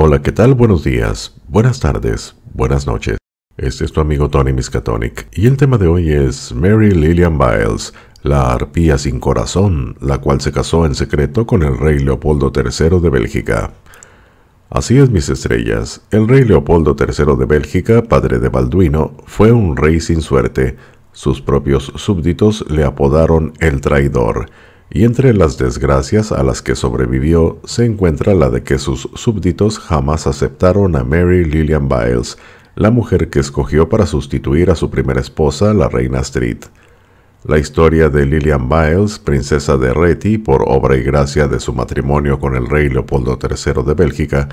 Hola, ¿qué tal? Buenos días, buenas tardes, buenas noches. Este es tu amigo Tony Miskatonic y el tema de hoy es Mary Lillian Biles, la arpía sin corazón, la cual se casó en secreto con el rey Leopoldo III de Bélgica. Así es, mis estrellas, el rey Leopoldo III de Bélgica, padre de Balduino, fue un rey sin suerte. Sus propios súbditos le apodaron el traidor y entre las desgracias a las que sobrevivió se encuentra la de que sus súbditos jamás aceptaron a Mary Lillian Biles, la mujer que escogió para sustituir a su primera esposa, la reina Street. La historia de Lillian Biles, princesa de Reti por obra y gracia de su matrimonio con el rey Leopoldo III de Bélgica,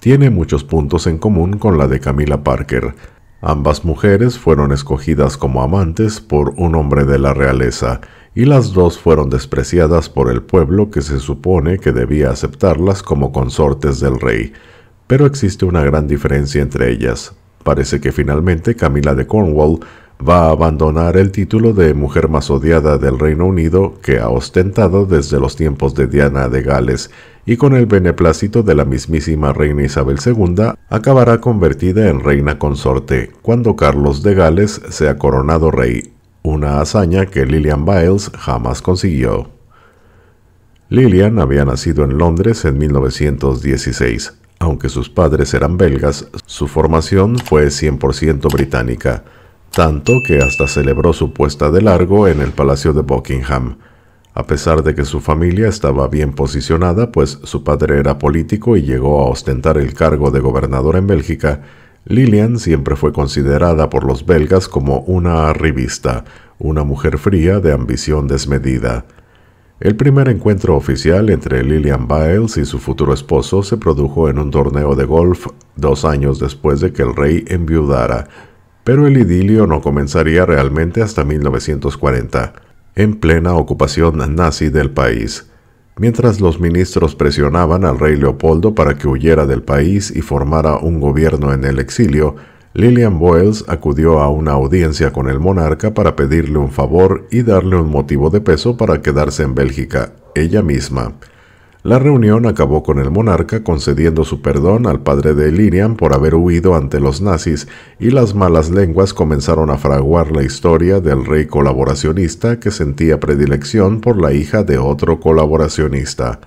tiene muchos puntos en común con la de Camila Parker, Ambas mujeres fueron escogidas como amantes por un hombre de la realeza, y las dos fueron despreciadas por el pueblo que se supone que debía aceptarlas como consortes del rey. Pero existe una gran diferencia entre ellas. Parece que finalmente Camila de Cornwall va a abandonar el título de mujer más odiada del Reino Unido que ha ostentado desde los tiempos de Diana de Gales y con el beneplácito de la mismísima reina Isabel II acabará convertida en reina consorte cuando Carlos de Gales sea coronado rey, una hazaña que Lillian Biles jamás consiguió. Lillian había nacido en Londres en 1916. Aunque sus padres eran belgas, su formación fue 100% británica tanto que hasta celebró su puesta de largo en el Palacio de Buckingham, a pesar de que su familia estaba bien posicionada, pues su padre era político y llegó a ostentar el cargo de gobernador en Bélgica, Lillian siempre fue considerada por los belgas como una arribista, una mujer fría de ambición desmedida. El primer encuentro oficial entre Lillian Biles y su futuro esposo se produjo en un torneo de golf dos años después de que el rey enviudara, pero el idilio no comenzaría realmente hasta 1940, en plena ocupación nazi del país, mientras los ministros presionaban al rey Leopoldo para que huyera del país y formara un gobierno en el exilio, Lillian Boyles acudió a una audiencia con el monarca para pedirle un favor y darle un motivo de peso para quedarse en Bélgica, ella misma. La reunión acabó con el monarca concediendo su perdón al padre de Lillian por haber huido ante los nazis y las malas lenguas comenzaron a fraguar la historia del rey colaboracionista que sentía predilección por la hija de otro colaboracionista.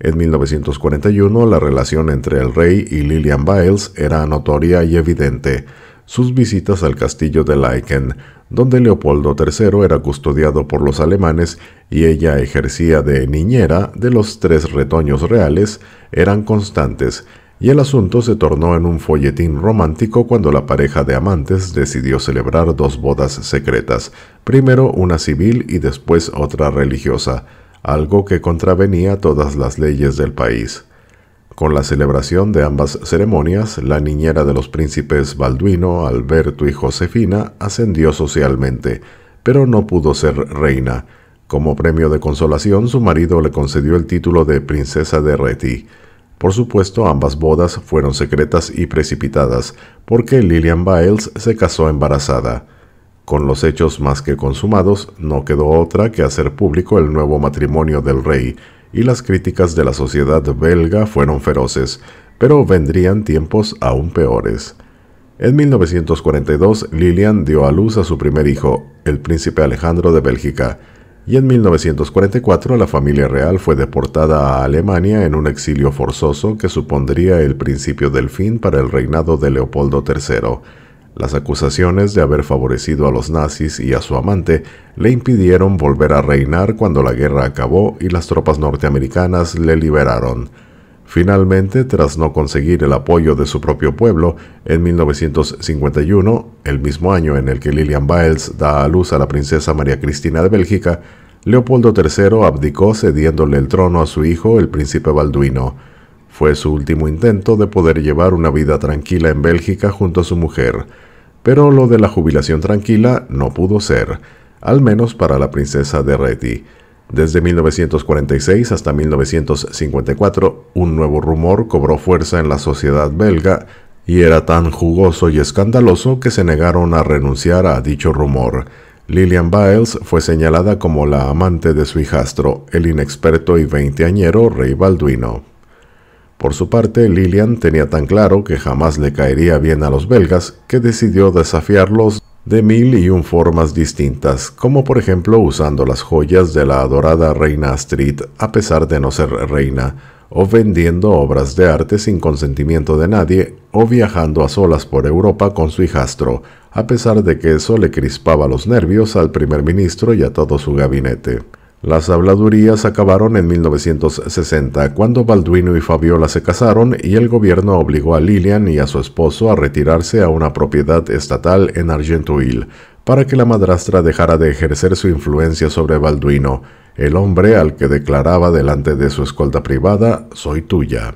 En 1941 la relación entre el rey y Lillian Biles era notoria y evidente sus visitas al castillo de Laeken, donde Leopoldo III era custodiado por los alemanes y ella ejercía de niñera de los tres retoños reales, eran constantes, y el asunto se tornó en un folletín romántico cuando la pareja de amantes decidió celebrar dos bodas secretas, primero una civil y después otra religiosa, algo que contravenía todas las leyes del país. Con la celebración de ambas ceremonias, la niñera de los príncipes Balduino, Alberto y Josefina ascendió socialmente, pero no pudo ser reina. Como premio de consolación, su marido le concedió el título de princesa de Reti. Por supuesto, ambas bodas fueron secretas y precipitadas, porque Lillian Biles se casó embarazada. Con los hechos más que consumados, no quedó otra que hacer público el nuevo matrimonio del rey, y las críticas de la sociedad belga fueron feroces, pero vendrían tiempos aún peores. En 1942, Lilian dio a luz a su primer hijo, el príncipe Alejandro de Bélgica, y en 1944 la familia real fue deportada a Alemania en un exilio forzoso que supondría el principio del fin para el reinado de Leopoldo III. Las acusaciones de haber favorecido a los nazis y a su amante le impidieron volver a reinar cuando la guerra acabó y las tropas norteamericanas le liberaron. Finalmente, tras no conseguir el apoyo de su propio pueblo, en 1951, el mismo año en el que Lillian Biles da a luz a la princesa María Cristina de Bélgica, Leopoldo III abdicó cediéndole el trono a su hijo, el príncipe Balduino. Fue su último intento de poder llevar una vida tranquila en Bélgica junto a su mujer pero lo de la jubilación tranquila no pudo ser, al menos para la princesa de Reti. Desde 1946 hasta 1954, un nuevo rumor cobró fuerza en la sociedad belga y era tan jugoso y escandaloso que se negaron a renunciar a dicho rumor. Lillian Biles fue señalada como la amante de su hijastro, el inexperto y veinteañero rey Balduino. Por su parte, Lilian tenía tan claro que jamás le caería bien a los belgas que decidió desafiarlos de mil y un formas distintas, como por ejemplo usando las joyas de la adorada reina Astrid a pesar de no ser reina, o vendiendo obras de arte sin consentimiento de nadie, o viajando a solas por Europa con su hijastro, a pesar de que eso le crispaba los nervios al primer ministro y a todo su gabinete. Las habladurías acabaron en 1960, cuando Balduino y Fabiola se casaron y el gobierno obligó a Lilian y a su esposo a retirarse a una propiedad estatal en Argentuil, para que la madrastra dejara de ejercer su influencia sobre Balduino, el hombre al que declaraba delante de su escolta privada, soy tuya.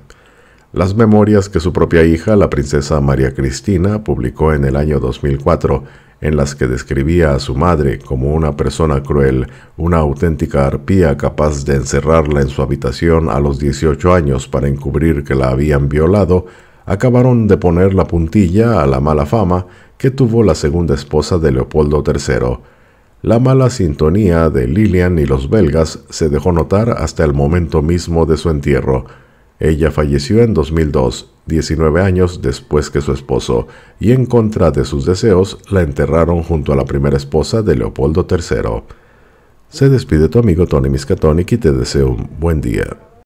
Las memorias que su propia hija, la princesa María Cristina, publicó en el año 2004, en las que describía a su madre como una persona cruel, una auténtica arpía capaz de encerrarla en su habitación a los 18 años para encubrir que la habían violado, acabaron de poner la puntilla a la mala fama que tuvo la segunda esposa de Leopoldo III. La mala sintonía de Lilian y los belgas se dejó notar hasta el momento mismo de su entierro, ella falleció en 2002, 19 años después que su esposo, y en contra de sus deseos la enterraron junto a la primera esposa de Leopoldo III. Se despide tu amigo Tony Miscatonic y te deseo un buen día.